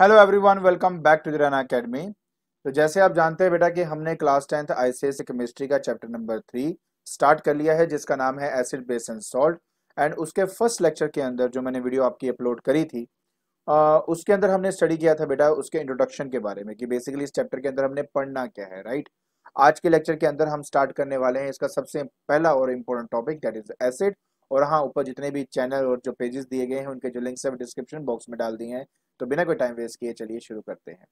hello everyone welcome back to Dana academy तो जैसे आप जानते हैं बेटा कि हमने क्लास टेंथ आईसीएस केमिस्ट्री का चैप्टर नंबर थ्री स्टार्ट कर लिया है जिसका नाम है acid base and salt and उसके फर्स्ट लेक्चर के अंदर जो मैंने वीडियो आपकी अपलोड करी थी आ, उसके अंदर हमने स्टडी किया था बेटा उसके इंट्रोडक्शन के बारे में कि बेसिकली इस चैप्टर के अंदर हमने पढ़ना क्या है राइट आज के लेक्चर के अंदर हम स्टार्ट करने वाले हैं इसका सबसे पहला और important topic that is acid और हाँ ऊपर जितने भी चैनल और जो पेजेस दिए गए हैं उनके जो लिंक्स है डिस्क्रिप्शन बॉक्स में डाल दिए हैं तो बिना कोई टाइम वेस्ट किए चलिए शुरू करते हैं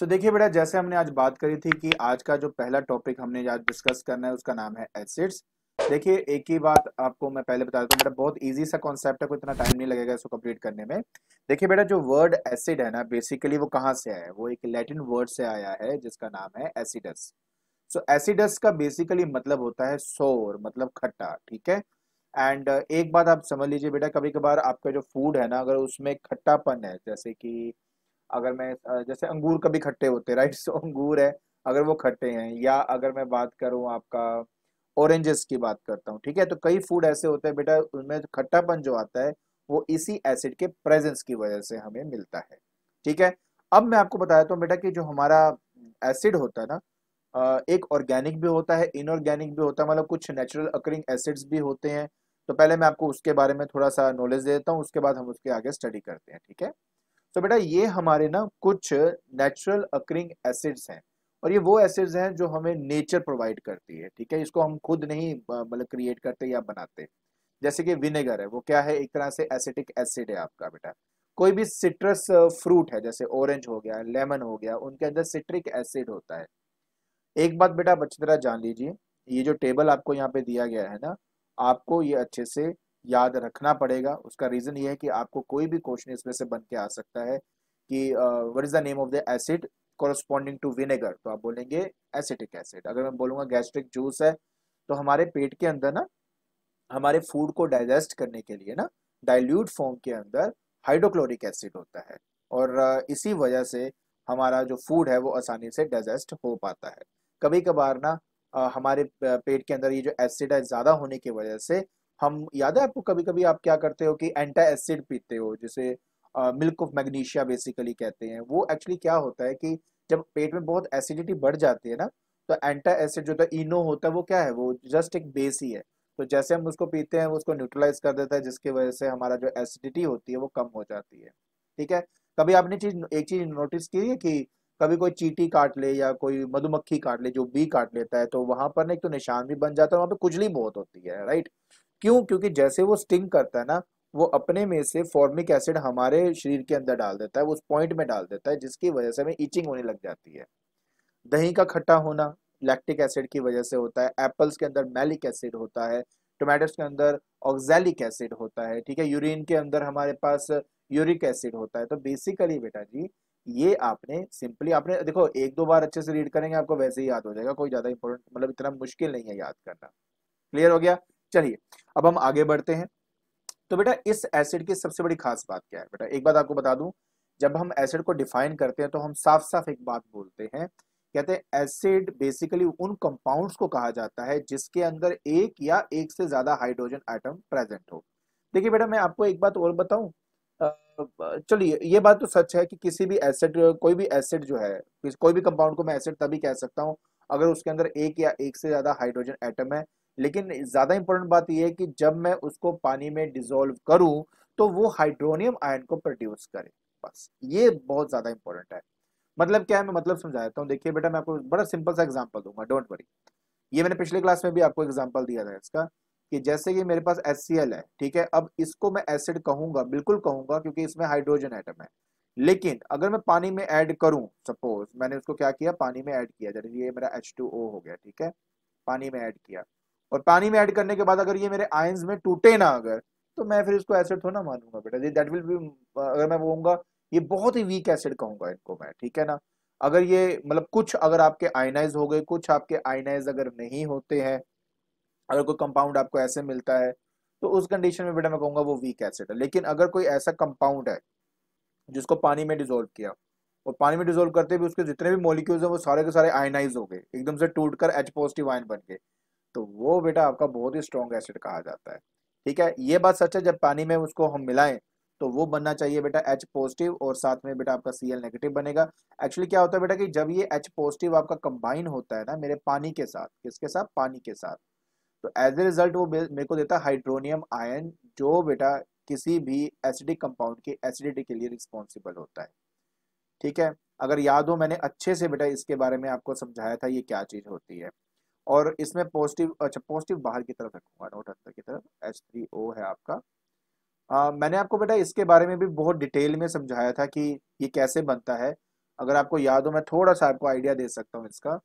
तो देखिए बेटा जैसे हमने आज बात करी थी कि आज का जो पहला टॉपिक हमने आज डिस्कस करना है उसका नाम है एसिड्स देखिए एक ही बात आपको मैं पहले बता देता हूँ बेटा बहुत इजी सा कॉन्सेप्ट है कोई इतना टाइम नहीं लगेगा इसको कंप्लीट करने में देखिए बेटा जो वर्ड एसिड है ना बेसिकली वो कहाँ से आया है वो एक लैटिन वर्ड से आया है जिसका नाम है एसिडस सो एसिडस का बेसिकली मतलब होता है सोर मतलब खट्टा ठीक है एंड uh, एक बात आप समझ लीजिए बेटा कभी कभार आपका जो फूड है ना अगर उसमें खट्टापन है जैसे कि अगर मैं जैसे अंगूर कभी खट्टे होते हैं राइट सो अंगूर है अगर वो खट्टे हैं या अगर मैं बात करूँ आपका ऑरेंजेस की बात करता हूँ ठीक है तो कई फूड ऐसे होते हैं बेटा उनमें खट्टापन जो आता है वो इसी एसिड के प्रेजेंस की वजह से हमें मिलता है ठीक है अब मैं आपको बताया तो बेटा कि जो हमारा एसिड होता है ना एक ऑर्गेनिक भी होता है इनऑर्गेनिक भी होता है मतलब कुछ नेचुरल अकरिंग एसिड्स भी होते हैं तो पहले मैं आपको उसके बारे में थोड़ा सा नॉलेज दे देता हूँ उसके बाद हम उसके आगे स्टडी करते हैं ठीक है तो बेटा ये हमारे ना कुछ नेचुरल अकरिंग एसिड्स हैं और ये वो एसिड्स हैं जो हमें नेचर प्रोवाइड करती है ठीक है इसको हम खुद नहीं मतलब क्रिएट करते या बनाते जैसे कि विनेगर है वो क्या है एक तरह से एसिटिक एसिड है आपका बेटा कोई भी सिट्रस फ्रूट है जैसे ऑरेंज हो गया लेमन हो गया उनके अंदर सिट्रिक एसिड होता है एक बात बेटा आप अच्छी तरह जान लीजिए ये जो टेबल आपको यहाँ पे दिया गया है ना आपको ये अच्छे से याद रखना पड़ेगा उसका रीज़न ये है कि आपको कोई भी क्वेश्चन इसमें से बन के आ सकता है कि what is the name of the acid corresponding to vinegar तो आप बोलेंगे एसिटिक एसिड अगर मैं बोलूंगा गैस्ट्रिक जूस है तो हमारे पेट के अंदर ना हमारे फूड को डाइजेस्ट करने के लिए ना डाइल्यूट फॉर्म के अंदर हाइड्रोक्लोरिक एसिड होता है और इसी वजह से हमारा जो फूड है वो आसानी से डाइजेस्ट हो पाता है कभी कभार ना हमारे पेट के अंदर ये जो एसिड है ज़्यादा होने की वजह से हम याद है आपको कभी कभी आप क्या करते हो कि एंटा एसिड पीते हो जिसे मिल्क ऑफ मैग्नीशिया बेसिकली कहते हैं वो एक्चुअली क्या होता है कि जब पेट में बहुत एसिडिटी बढ़ जाती है ना तो एंटा एसिड जो है इनो होता है वो क्या है वो जस्ट एक बेस ही है तो जैसे हम उसको पीते हैं वो उसको न्यूट्रलाइज कर देता है जिसकी वजह से हमारा जो एसिडिटी होती है वो कम हो जाती है ठीक है कभी आपने चीज एक चीज नोटिस की है कि कभी कोई चीटी काट ले या कोई मधुमक्खी काट ले जो बी काट लेता है तो वहां पर ना एक तो निशान भी बन जाता है वहां पर खुजली बहुत होती है राइट क्यों क्योंकि जैसे वो स्टिंग करता है ना वो अपने में से फॉर्मिक एसिड हमारे शरीर के अंदर डाल देता है उस पॉइंट में डाल देता है जिसकी वजह से हमें इचिंग होने लग जाती है दही का खट्टा होना लैक्टिक एसिड की वजह से होता है एप्पल्स के अंदर मैलिक एसिड होता है टोमेटोज के अंदर ऑक्जेलिक एसिड होता है ठीक है यूरिन के अंदर हमारे पास यूरिक एसिड होता है तो बेसिकली बेटा जी ये आपने सिंपली आपने देखो एक दो बार अच्छे से रीड करेंगे आपको वैसे ही याद हो जाएगा कोई ज़्यादा इंपॉर्टेंट मतलब इतना मुश्किल नहीं है याद करना क्लियर हो गया चलिए अब हम आगे बढ़ते हैं तो बेटा इस एसिड की सबसे बड़ी खास बात क्या है बेटा एक बात आपको बता दूं जब हम एसिड को डिफाइन करते हैं तो हम साफ साफ एक बात बोलते हैं कहते हैं एसिड बेसिकली उन कंपाउंड्स को कहा जाता है जिसके अंदर एक या एक से ज़्यादा हाइड्रोजन आइटम प्रेजेंट हो देखिए बेटा मैं आपको एक बात और बताऊं चलिए ये बात तो सच है कि किसी भी एसेट कोई भी एसेट जो है कोई भी कंपाउंड को मैं एसेट तभी कह सकता हूँ अगर उसके अंदर एक या एक से ज़्यादा हाइड्रोजन एटम है लेकिन ज़्यादा इंपॉर्टेंट बात यह है कि जब मैं उसको पानी में डिजोल्व करूं तो वो हाइड्रोनियम आयन को प्रोड्यूस करे बस ये बहुत ज़्यादा इंपॉर्टेंट है मतलब क्या है मैं मतलब समझा देता हूँ देखिए बेटा मैं आपको बड़ा सिंपल सा एग्जाम्पल दूंगा डोंट वरी ये मैंने पिछले क्लास में भी आपको एग्जाम्पल दिया था इसका कि जैसे ये मेरे पास एस है ठीक है अब इसको मैं एसिड कहूंगा बिल्कुल कहूंगा क्योंकि इसमें हाइड्रोजन आइटम है लेकिन अगर मैं पानी में ऐड करूं सपोज मैंने उसको क्या किया पानी में ऐड किया जैसे ये मेरा H2O हो गया ठीक है पानी में ऐड किया और पानी में ऐड करने के बाद अगर ये मेरे आयंस में टूटे ना अगर तो मैं फिर इसको एसिड थोड़ा मानूंगा बेटा दैट विल बी अगर मैं बोलूंगा ये बहुत ही वीक एसिड कहूंगा इनको मैं ठीक है ना अगर ये मतलब कुछ अगर आपके आयनाइज हो गए कुछ आपके आयनाइज अगर नहीं होते हैं अगर कोई कंपाउंड आपको ऐसे मिलता है तो उस कंडीशन में बेटा मैं कहूँगा वो वीक एसिड है लेकिन अगर कोई ऐसा कंपाउंड है जिसको पानी में डिजोल्व किया और पानी में डिजोल्व करते भी उसके जितने भी मॉलिक्यूल्स हैं वो सारे के सारे आयनाइज हो गए एकदम से टूट कर एच पॉजिटिव आयन बन गए तो वो बेटा आपका बहुत ही स्ट्रॉन्ग एसिड कहा जाता है ठीक है ये बात सच है जब पानी में उसको हम मिलाएं तो वो बनना चाहिए बेटा एच पॉजिटिव और साथ में बेटा आपका सी एल नेगेटिव बनेगा एक्चुअली क्या होता है बेटा कि जब ये एच पॉजिटिव आपका कंबाइन होता है ना मेरे पानी के साथ किसके साथ पानी के साथ तो एज ए रिजल्ट वो मेरे को देता हाइड्रोनियम आयन जो बेटा किसी भी एसिडिक कंपाउंड के एसिडिटी के लिए रिस्पॉन्सिबल होता है ठीक है अगर याद हो मैंने अच्छे से बेटा इसके बारे में आपको समझाया था ये क्या चीज़ होती है और इसमें पॉजिटिव अच्छा पॉजिटिव बाहर की तरफ रखूंगा नोट अंदर की तरफ एच थ्री ओ है आपका आ, मैंने आपको बेटा इसके बारे में भी बहुत डिटेल में समझाया था कि ये कैसे बनता है अगर आपको याद हो मैं थोड़ा सा आपको आइडिया दे सकता हूँ इसका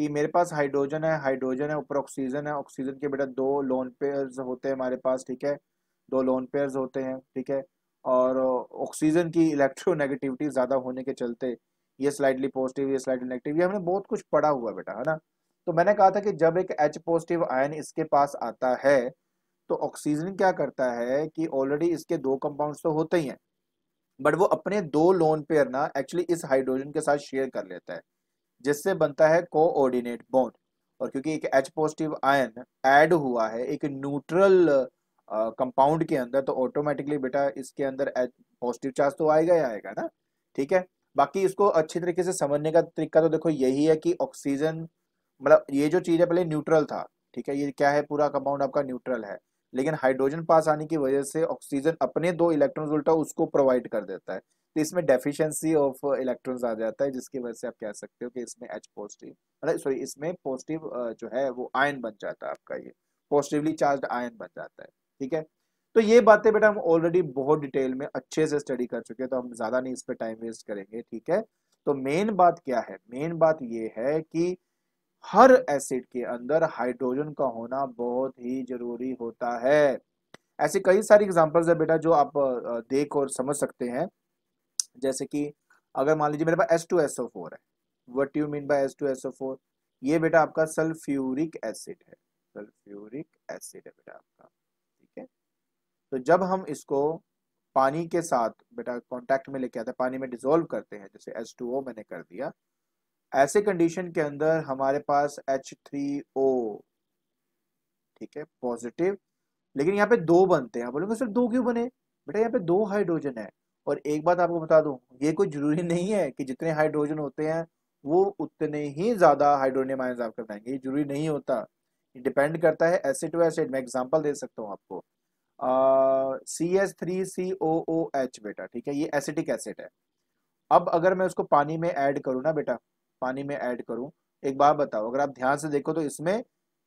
कि मेरे पास हाइड्रोजन है हाइड्रोजन है ऊपर ऑक्सीजन है ऑक्सीजन के बेटा दो लोन पेयर्स होते हैं हमारे पास ठीक है दो लोन पेयर्स होते हैं ठीक है और ऑक्सीजन की इलेक्ट्रोनेगेटिविटी ज़्यादा होने के चलते ये स्लाइडली पॉजिटिव ये स्लाइडली नेगेटिव ये हमने बहुत कुछ पढ़ा हुआ बेटा है ना तो मैंने कहा था कि जब एक एच पॉजिटिव आयन इसके पास आता है तो ऑक्सीजन क्या करता है कि ऑलरेडी इसके दो कंपाउंड्स तो होते ही हैं बट वो अपने दो लोन पेयर ना एक्चुअली इस हाइड्रोजन के साथ शेयर कर लेता है जिससे बनता है कोऑर्डिनेट बॉन्ड और क्योंकि एक एच पॉजिटिव आयन ऐड हुआ है एक न्यूट्रल कंपाउंड के अंदर तो ऑटोमेटिकली बेटा इसके अंदर एच पॉजिटिव चार्ज तो आएगा ही आएगा ना ठीक है बाकी इसको अच्छी तरीके से समझने का तरीका तो देखो यही है कि ऑक्सीजन मतलब ये जो चीज़ है पहले न्यूट्रल था ठीक है ये क्या है पूरा कंपाउंड आपका न्यूट्रल है लेकिन हाइड्रोजन पास आने की वजह से ऑक्सीजन अपने दो इलेक्ट्रॉन उल्टा उसको प्रोवाइड कर देता है तो इसमें डेफिशिएंसी ऑफ इलेक्ट्रॉन्स आ जाता है जिसकी वजह से आप कह सकते हो कि इसमें एच पॉजिटिव मतलब सॉरी इसमें पॉजिटिव uh, जो है वो आयन बन जाता है आपका ये पॉजिटिवली चार्ज आयन बन जाता है ठीक है तो ये बातें बेटा हम ऑलरेडी बहुत डिटेल में अच्छे से स्टडी कर चुके हैं तो हम ज़्यादा नहीं इस पर टाइम वेस्ट करेंगे ठीक है तो मेन बात क्या है मेन बात ये है कि हर एसिड के अंदर हाइड्रोजन का होना बहुत ही जरूरी होता है ऐसे कई सारी एग्जांपल्स है बेटा जो आप देख और समझ सकते हैं जैसे कि अगर मान लीजिए मेरे पास S two S O four है what you mean by S two S O four ये बेटा आपका सल्फ्यूरिक एसिड है सल्फ्यूरिक एसिड है बेटा आपका ठीक है तो जब हम इसको पानी के साथ बेटा कॉन्टेक्ट में लेके आते हैं पानी में डिजोल्व करते हैं जैसे एस टू ओ मैंने कर दिया ऐसे कंडीशन के अंदर हमारे पास H3O थ्री ओ ठीक है पॉजिटिव लेकिन यहाँ पे दो बनते हैं बोलेंगे सर दो क्यों बने बेटा यहाँ पे दो हाइड्रोजन है और एक बात आपको बता दूं ये कोई जरूरी नहीं है कि जितने हाइड्रोजन होते हैं वो उतने ही ज्यादा हाइड्रोनियम आयन आप कर पाएंगे ये जरूरी नहीं होता डिपेंड करता है एसिड टू एसिड मैं एग्जाम्पल दे सकता हूँ आपको C S three C O O H बेटा ठीक है ये एसिटिक एसिड है अब अगर मैं उसको पानी में ऐड करूँ ना बेटा पानी में ऐड करूं एक बार बताओ अगर आप ध्यान से देखो तो इसमें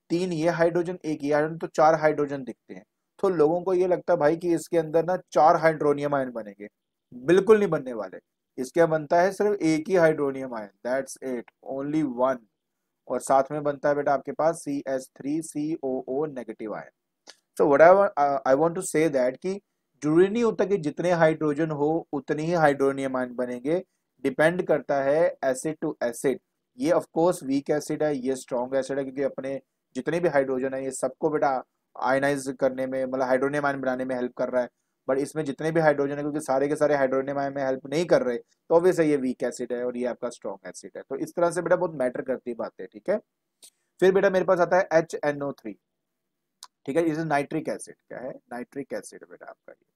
तीन ये हाइड्रोजन एक ये हाइड्रोजन तो चार हाइड्रोजन दिखते हैं तो लोगों को ये लगता है भाई कि इसके अंदर ना चार हाइड्रोनियम आयन बनेंगे बिल्कुल नहीं बनने वाले इसके बनता है सिर्फ एक ही hydronium ion that's at only one और साथ में बनता है बेटा आपके पास C S three C O O negative ion so what I want to say that कि जरूरी नहीं होता कि जितने हाइड्रोजन हो उतने ही हाइड्रोनियम आयन बनेंगे डिपेंड करता है एसिड टू एसिड ये ऑफ कोर्स वीक एसिड है ये स्ट्रॉन्ग एसिड है क्योंकि अपने जितने भी हाइड्रोजन है ये सबको बेटा आयनाइज करने में मतलब हाइड्रोनियम आयन बनाने में हेल्प कर रहा है बट इसमें जितने भी हाइड्रोजन है क्योंकि सारे के सारे हाइड्रोनियम आयन में हेल्प नहीं कर रहे तो ऑब्वियस ये वीक एसिड है और ये आपका स्ट्रॉन्ग एसिड है तो इस तरह से बेटा बहुत मैटर करती है बातें ठीक है फिर बेटा मेरे पास आता है एच एन ओ थ्री ठीक है इज नाइट्रिक एसिड क्या है नाइट्रिक एसिड बेटा आपका ये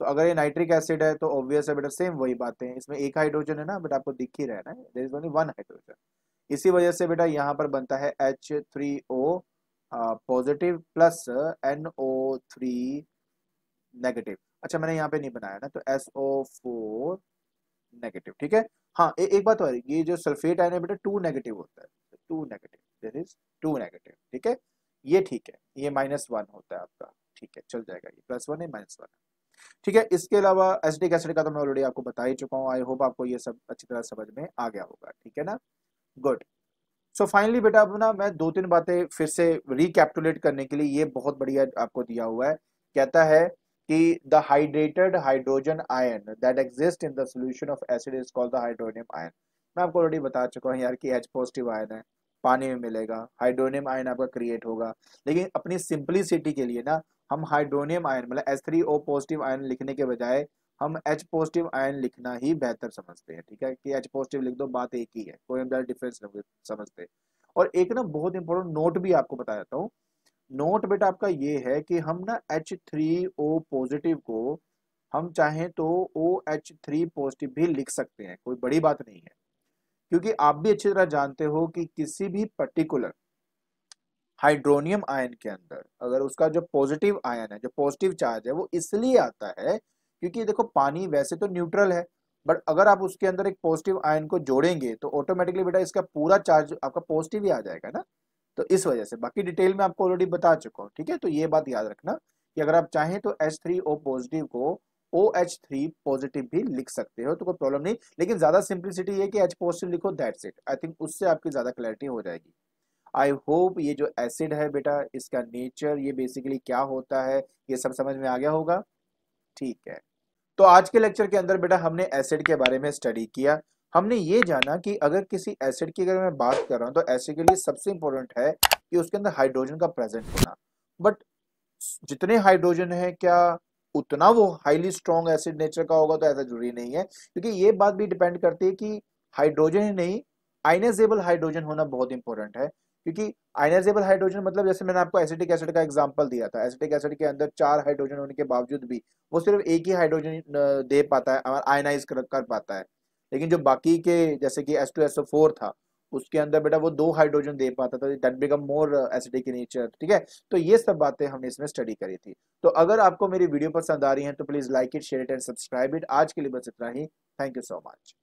तो अगर ये नाइट्रिक एसिड है तो ऑब्वियस है बेटा सेम वही बातें हैं इसमें एक हाइड्रोजन है ना बट आपको दिख ही रहना है there is only one hydrogen इसी वजह से बेटा यहाँ पर बनता है H three O positive plus N O three negative अच्छा मैंने यहाँ पे नहीं बनाया ना तो एस ओ फोर नेगेटिव ठीक है हाँ ए, एक बात और ये जो सल्फेट आयन है बेटा टू नेगेटिव होता है two negative there is two negative ठीक है ये ठीक है ये माइनस वन होता है आपका ठीक है चल जाएगा ये प्लस वन है माइनस वन है ठीक है इसके अलावा एसिटिक एसिड का तो मैं ऑलरेडी आपको बता ही चुका हूँ आई होप आपको ये सब अच्छी तरह समझ में आ गया होगा ठीक है ना गुड सो फाइनली बेटा अब ना मैं दो तीन बातें फिर से रिकेप्टुलेट करने के लिए ये बहुत बढ़िया आपको दिया हुआ है कहता है कि the hydrated hydrogen ion that exist in the solution of acid is called the hydronium ion मैं आपको ऑलरेडी बता चुका हूँ यार कि एच पॉजिटिव आयन है पानी में मिलेगा हाइड्रोनियम आयन आपका क्रिएट होगा लेकिन अपनी सिंपलिसिटी के लिए ना हम हाइड्रोनियम आयन मतलब S three O positive ion लिखने के बजाय हम एच पॉजिटिव आयन लिखना ही बेहतर समझते हैं ठीक है कि एच पॉजिटिव लिख दो बात एक ही है कोई हम ज़्यादा डिफरेंस नहीं समझते और एक ना बहुत इंपॉर्टेंट नोट भी आपको बता देता हूँ नोट बेटा आपका ये है कि हम ना एच थ्री ओ पॉजिटिव को हम चाहें तो ओ एच थ्री पॉजिटिव भी लिख सकते हैं कोई बड़ी बात नहीं है क्योंकि आप भी अच्छी तरह जानते हो कि किसी भी पर्टिकुलर हाइड्रोनियम आयन के अंदर अगर उसका जो पॉजिटिव आयन है जो पॉजिटिव चार्ज है वो इसलिए आता है क्योंकि देखो पानी वैसे तो न्यूट्रल है बट अगर आप उसके अंदर एक पॉजिटिव आयन को जोड़ेंगे तो ऑटोमेटिकली बेटा इसका पूरा चार्ज आपका पॉजिटिव ही आ जाएगा ना तो इस वजह से बाकी डिटेल में आपको ऑलरेडी बता चुका हूँ ठीक है तो ये बात याद रखना कि अगर आप चाहें तो एच थ्री ओ पॉजिटिव को ओ एच थ्री पॉजिटिव भी लिख सकते हो तो कोई प्रॉब्लम नहीं लेकिन ज्यादा सिंप्लिसिटी है कि एच पॉजिटिव लिखो दैट्स इट आई थिंक उससे आपकी ज्यादा क्लैरिटी हो जाएगी आई होप ये जो एसिड है बेटा इसका नेचर ये बेसिकली क्या होता है ये सब समझ में आ गया होगा ठीक है तो आज के लेक्चर के अंदर बेटा हमने एसिड के बारे में स्टडी किया हमने ये जाना कि अगर किसी एसिड की अगर मैं बात कर रहा हूँ तो एसिड के लिए सबसे इंपॉर्टेंट है कि उसके अंदर हाइड्रोजन का प्रेजेंट होना बट जितने हाइड्रोजन है क्या उतना वो हाईली स्ट्रॉन्ग एसिड नेचर का होगा तो ऐसा जरूरी नहीं है क्योंकि ये बात भी डिपेंड करती है कि हाइड्रोजन ही नहीं आइनाइजेबल हाइड्रोजन होना बहुत इंपॉर्टेंट है क्योंकि आइनाइजेबल हाइड्रोजन मतलब जैसे मैंने आपको एसिटिक एसिड का एग्जाम्पल दिया था एसिटिक एसिड के अंदर चार हाइड्रोजन होने के बावजूद भी वो सिर्फ एक ही हाइड्रोजन दे पाता है आयनाइज कर, पाता है लेकिन जो बाकी के जैसे कि एस टू फोर था उसके अंदर बेटा वो दो हाइड्रोजन दे पाता था that become more acidic nature ठीक है तो ये सब बातें हमने इसमें स्टडी करी थी तो अगर आपको मेरी वीडियो पसंद आ रही है तो please like it share it and subscribe it आज के लिए बस इतना ही थैंक यू सो मच